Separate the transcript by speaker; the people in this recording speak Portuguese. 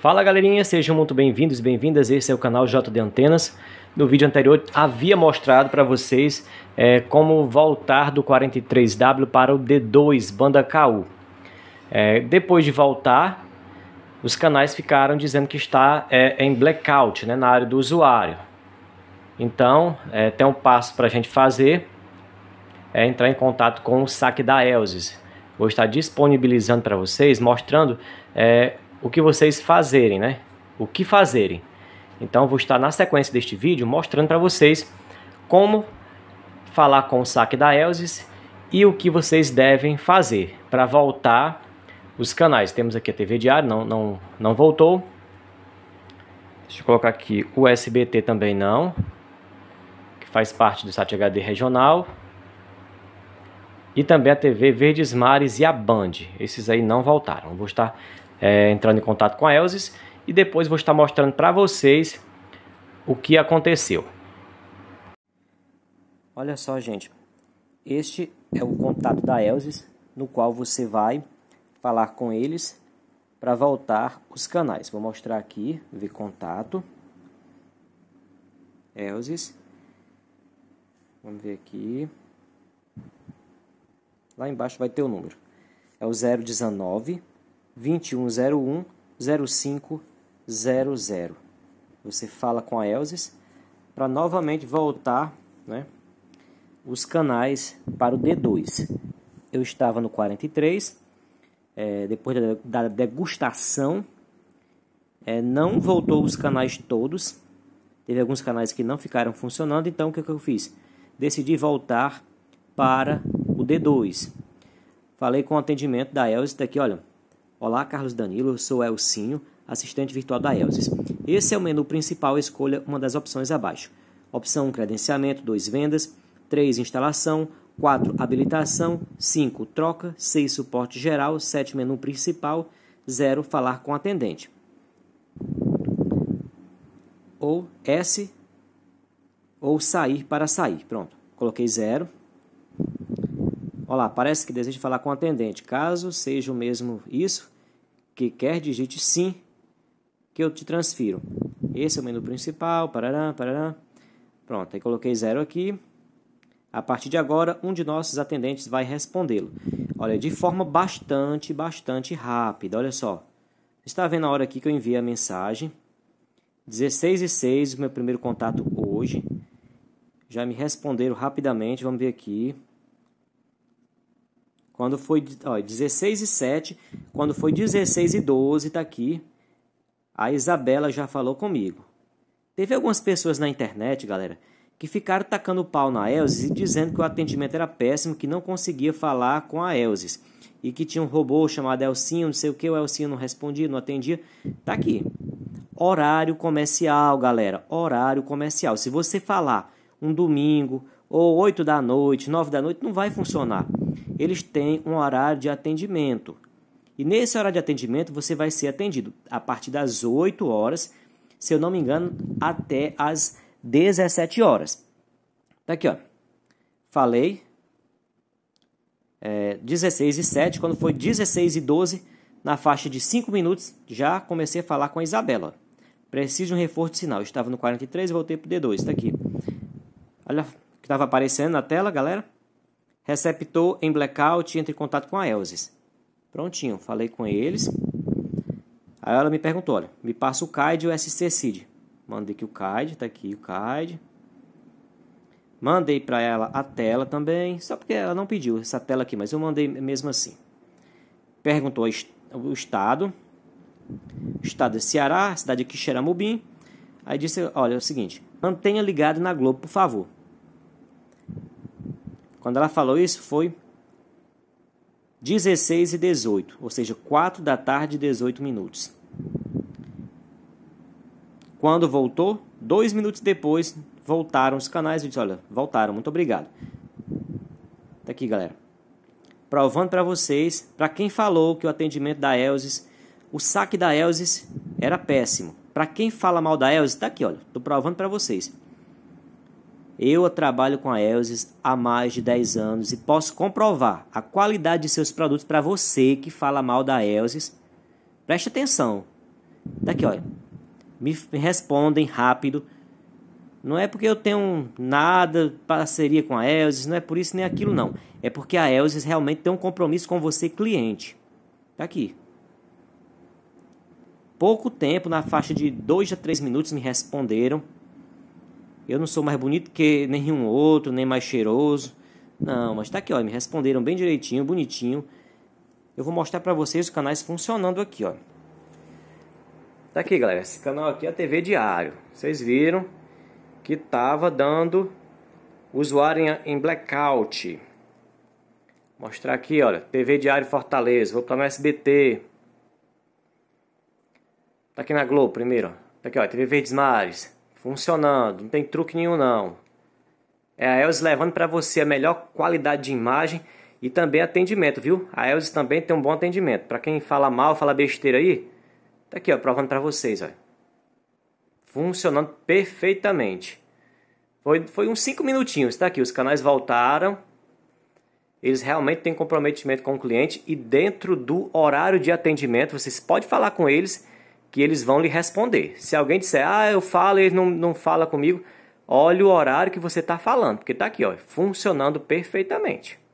Speaker 1: Fala galerinha, sejam muito bem-vindos e bem-vindas, esse é o canal JD Antenas. No vídeo anterior havia mostrado para vocês é, como voltar do 43W para o D2, banda KU. É, depois de voltar, os canais ficaram dizendo que está é, em blackout né, na área do usuário. Então, é, tem um passo para a gente fazer, é entrar em contato com o saque da Elsys. Vou estar disponibilizando para vocês, mostrando é, o que vocês fazerem, né? O que fazerem. Então, vou estar na sequência deste vídeo mostrando para vocês como falar com o saque da Elsys e o que vocês devem fazer para voltar os canais. Temos aqui a TV Diário, não, não, não voltou. Deixa eu colocar aqui o SBT também não, que faz parte do site HD regional. E também a TV Verdes Mares e a Band. Esses aí não voltaram. Vou estar é, entrando em contato com a Elsis e depois vou estar mostrando para vocês o que aconteceu. Olha só, gente. Este é o contato da Elsis, no qual você vai falar com eles para voltar os canais. Vou mostrar aqui, ver contato. Elsis. Vamos ver aqui. Lá embaixo vai ter o número. É o 019 2101 0500. Você fala com a Elsis para novamente voltar né, os canais para o D2. Eu estava no 43, é, depois da, degustação, é, não voltou os canais todos. Teve alguns canais que não ficaram funcionando, então o que, é que eu fiz? Decidi voltar para o D2. Falei com o atendimento da Elsis daqui, tá olha, Olá, Carlos Danilo, eu sou Elcinho, assistente virtual da Elsis. Esse é o menu principal, escolha uma das opções abaixo. Opção 1, credenciamento, 2, vendas, 3, instalação, 4, habilitação, 5, troca, 6, suporte geral, 7, menu principal, 0, falar com atendente. Ou S, ou sair para sair, pronto. Coloquei 0, Olá, parece que deseja falar com o atendente. Caso seja o mesmo isso que quer, digite sim que eu te transfiro. Esse é o menu principal, Pararam, pararam. Pronto, aí coloquei zero aqui. A partir de agora, um de nossos atendentes vai respondê-lo. Olha, de forma bastante, bastante rápida. Olha só. Está vendo a hora aqui que eu enviei a mensagem. 16 e 6, meu primeiro contato hoje. Já me responderam rapidamente. Vamos ver aqui. Quando foi ó, 16 e 7, quando foi 16 e 12, tá aqui, a Isabela já falou comigo. Teve algumas pessoas na internet, galera, que ficaram tacando pau na Elsis e dizendo que o atendimento era péssimo, que não conseguia falar com a Elsis e que tinha um robô chamado Elcinho, não sei o que, o Elcinho não respondia, não atendia. Tá aqui. Horário comercial, galera. Horário comercial. Se você falar um domingo ou 8 da noite, 9 da noite, não vai funcionar eles têm um horário de atendimento. E nesse horário de atendimento você vai ser atendido a partir das 8 horas, se eu não me engano, até as 17 horas. Tá aqui, ó. Falei. É, 16 e 7, quando foi 16 e 12, na faixa de 5 minutos, já comecei a falar com a Isabela. Preciso de um reforço de sinal. estava no 43 e voltei o D2, Está aqui. Olha o que estava aparecendo na tela, galera. Receptor em blackout entre em contato com a Elsis. Prontinho, falei com eles. Aí ela me perguntou, olha, me passa o CAID e o SC CID. Mandei que o CAID, tá aqui o CAID. Mandei para ela a tela também, só porque ela não pediu essa tela aqui, mas eu mandei mesmo assim. Perguntou o estado, estado de Ceará, cidade de Quixeramobim. Aí disse, olha, é o seguinte, mantenha ligado na Globo, por favor. Quando ela falou isso, foi 16 e 18, ou seja, 4 da tarde e 18 minutos. Quando voltou, dois minutos depois, voltaram os canais e disse: Olha, voltaram, muito obrigado. Tá aqui, galera. Provando para vocês, para quem falou que o atendimento da Elsis, o saque da Elsis era péssimo. Para quem fala mal da Elsis, tá aqui, olha, tô provando para vocês. Eu trabalho com a Elsys há mais de 10 anos e posso comprovar a qualidade de seus produtos para você que fala mal da Elsys. Preste atenção. Daqui, olha. Me respondem rápido. Não é porque eu tenho nada, parceria com a Elsys, não é por isso nem aquilo, não. É porque a Elsys realmente tem um compromisso com você, cliente. Tá aqui. Pouco tempo, na faixa de 2 a 3 minutos, me responderam eu não sou mais bonito que nenhum outro, nem mais cheiroso. Não, mas tá aqui, ó, me responderam bem direitinho, bonitinho. Eu vou mostrar para vocês os canais funcionando aqui, ó. Tá aqui, galera, esse canal aqui é a TV Diário. Vocês viram que tava dando usuário em blackout. Mostrar aqui, olha, TV Diário Fortaleza, vou para o SBT. Tá aqui na Globo primeiro, ó. Tá aqui, ó, TV Verdes Mares. Funcionando, não tem truque nenhum não. É a Elze levando para você a melhor qualidade de imagem e também atendimento, viu? A Elze também tem um bom atendimento. Para quem fala mal, fala besteira aí, tá aqui, ó, provando para vocês, ó. Funcionando perfeitamente. Foi, foi uns 5 minutinhos, tá aqui, os canais voltaram. Eles realmente têm comprometimento com o cliente e dentro do horário de atendimento, vocês podem falar com eles que eles vão lhe responder. Se alguém disser, ah, eu falo e ele não, não fala comigo, olha o horário que você está falando, porque está aqui, ó, funcionando perfeitamente.